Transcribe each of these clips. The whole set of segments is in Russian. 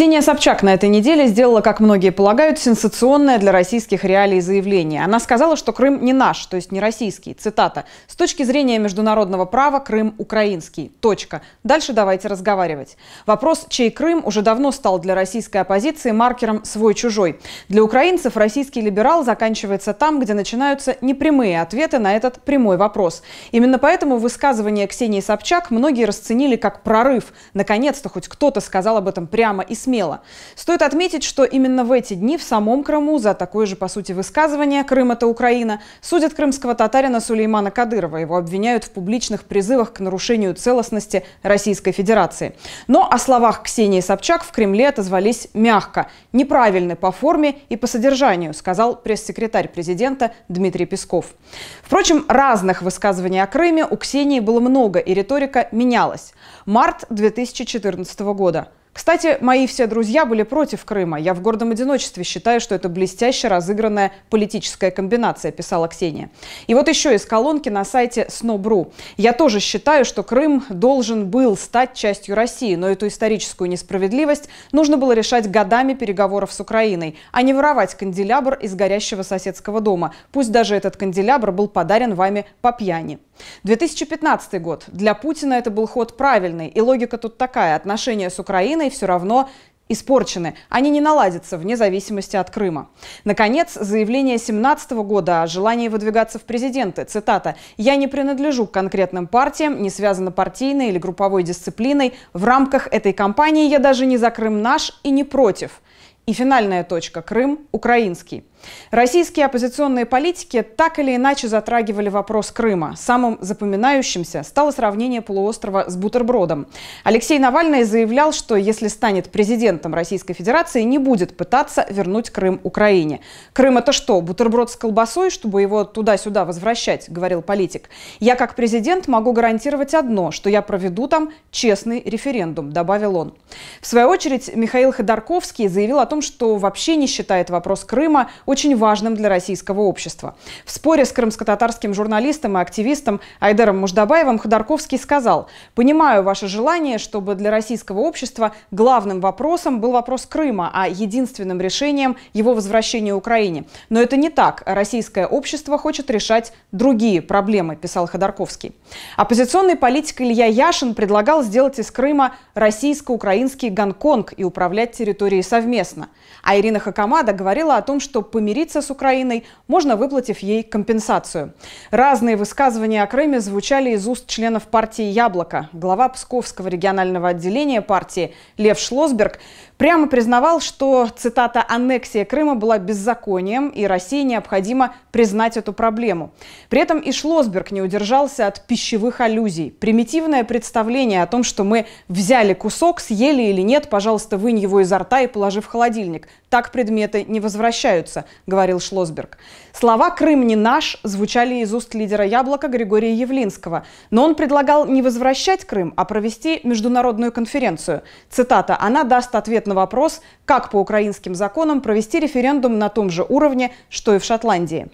Ксения Собчак на этой неделе сделала, как многие полагают, сенсационное для российских реалий заявление. Она сказала, что Крым не наш, то есть не российский. Цитата. «С точки зрения международного права Крым украинский. Точка. Дальше давайте разговаривать». Вопрос, чей Крым, уже давно стал для российской оппозиции маркером «свой-чужой». Для украинцев российский либерал заканчивается там, где начинаются непрямые ответы на этот прямой вопрос. Именно поэтому высказывание Ксении Собчак многие расценили как прорыв. Наконец-то хоть кто-то сказал об этом прямо и смело смело. Стоит отметить, что именно в эти дни в самом Крыму за такое же, по сути, высказывание «Крым – это Украина» судят крымского татарина Сулеймана Кадырова. Его обвиняют в публичных призывах к нарушению целостности Российской Федерации. Но о словах Ксении Собчак в Кремле отозвались мягко. Неправильны по форме и по содержанию, сказал пресс-секретарь президента Дмитрий Песков. Впрочем, разных высказываний о Крыме у Ксении было много, и риторика менялась. Март 2014 года. Кстати, мои все друзья были против Крыма. Я в гордом одиночестве считаю, что это блестяще разыгранная политическая комбинация, писала Ксения. И вот еще из колонки на сайте Снобру. Я тоже считаю, что Крым должен был стать частью России, но эту историческую несправедливость нужно было решать годами переговоров с Украиной, а не воровать канделябр из горящего соседского дома. Пусть даже этот канделябр был подарен вами по пьяни. 2015 год. Для Путина это был ход правильный. И логика тут такая. Отношения с Украиной все равно испорчены. Они не наладятся вне зависимости от Крыма. Наконец, заявление 2017 года о желании выдвигаться в президенты. Цитата. «Я не принадлежу к конкретным партиям, не связано партийной или групповой дисциплиной. В рамках этой кампании я даже не за Крым наш и не против». И финальная точка. Крым украинский. Российские оппозиционные политики так или иначе затрагивали вопрос Крыма. Самым запоминающимся стало сравнение полуострова с бутербродом. Алексей Навальный заявлял, что если станет президентом Российской Федерации, не будет пытаться вернуть Крым Украине. «Крым – это что, бутерброд с колбасой, чтобы его туда-сюда возвращать?» – говорил политик. «Я как президент могу гарантировать одно, что я проведу там честный референдум», – добавил он. В свою очередь Михаил Ходорковский заявил о том, что вообще не считает вопрос Крыма очень важным для российского общества. В споре с крымско-татарским журналистом и активистом Айдером Муждабаевым Ходорковский сказал, «Понимаю ваше желание, чтобы для российского общества главным вопросом был вопрос Крыма, а единственным решением – его возвращение Украине. Но это не так. Российское общество хочет решать другие проблемы», – писал Ходорковский. Оппозиционный политик Илья Яшин предлагал сделать из Крыма российско-украинский Гонконг и управлять территорией совместно. А Ирина Хакамада говорила о том, что по помириться с Украиной, можно выплатив ей компенсацию. Разные высказывания о Крыме звучали из уст членов партии «Яблоко». Глава Псковского регионального отделения партии Лев Шлосберг прямо признавал, что, цитата, «аннексия Крыма была беззаконием, и России необходимо признать эту проблему». При этом и Шлосберг не удержался от пищевых аллюзий. Примитивное представление о том, что мы взяли кусок, съели или нет, пожалуйста, вынь его изо рта и положи в холодильник. Так предметы не возвращаются, говорил Шлосберг. Слова «Крым не наш» звучали из уст лидера «Яблока» Григория Явлинского. Но он предлагал не возвращать Крым, а провести международную конференцию. Цитата. Она даст ответ на вопрос, как по украинским законам провести референдум на том же уровне, что и в Шотландии.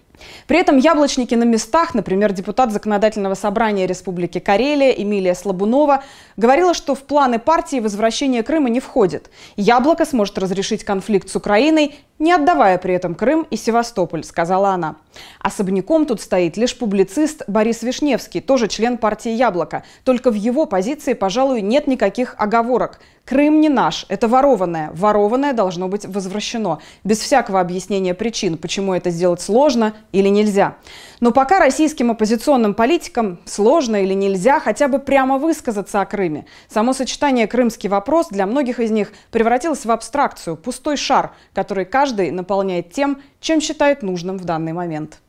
При этом яблочники на местах, например, депутат Законодательного собрания Республики Карелия Эмилия Слабунова говорила, что в планы партии возвращение Крыма не входит. Яблоко сможет разрешить конфликт с Украиной не отдавая при этом Крым и Севастополь, сказала она. Особняком тут стоит лишь публицист Борис Вишневский, тоже член партии «Яблоко». Только в его позиции, пожалуй, нет никаких оговорок. Крым не наш, это ворованное. Ворованное должно быть возвращено. Без всякого объяснения причин, почему это сделать сложно или нельзя. Но пока российским оппозиционным политикам сложно или нельзя хотя бы прямо высказаться о Крыме. Само сочетание «крымский вопрос» для многих из них превратилось в абстракцию, пустой шар, который каждый каждый наполняет тем, чем считает нужным в данный момент.